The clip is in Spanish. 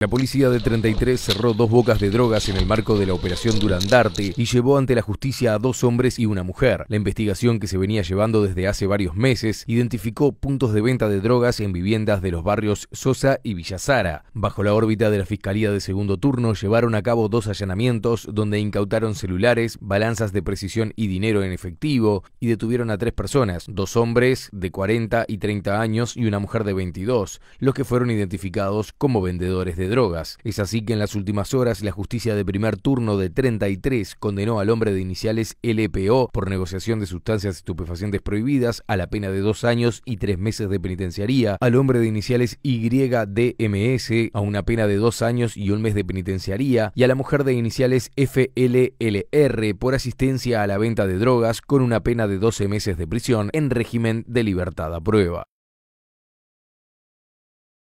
La policía de 33 cerró dos bocas de drogas en el marco de la operación Durandarte y llevó ante la justicia a dos hombres y una mujer. La investigación que se venía llevando desde hace varios meses identificó puntos de venta de drogas en viviendas de los barrios Sosa y Villasara. Bajo la órbita de la Fiscalía de Segundo Turno llevaron a cabo dos allanamientos donde incautaron celulares, balanzas de precisión y dinero en efectivo y detuvieron a tres personas, dos hombres de 40 y 30 años y una mujer de 22, los que fueron identificados como vendedores de drogas. Es así que en las últimas horas la justicia de primer turno de 33 condenó al hombre de iniciales LPO por negociación de sustancias estupefacientes prohibidas a la pena de dos años y tres meses de penitenciaría, al hombre de iniciales YDMS a una pena de dos años y un mes de penitenciaría y a la mujer de iniciales FLLR por asistencia a la venta de drogas con una pena de 12 meses de prisión en régimen de libertad a prueba.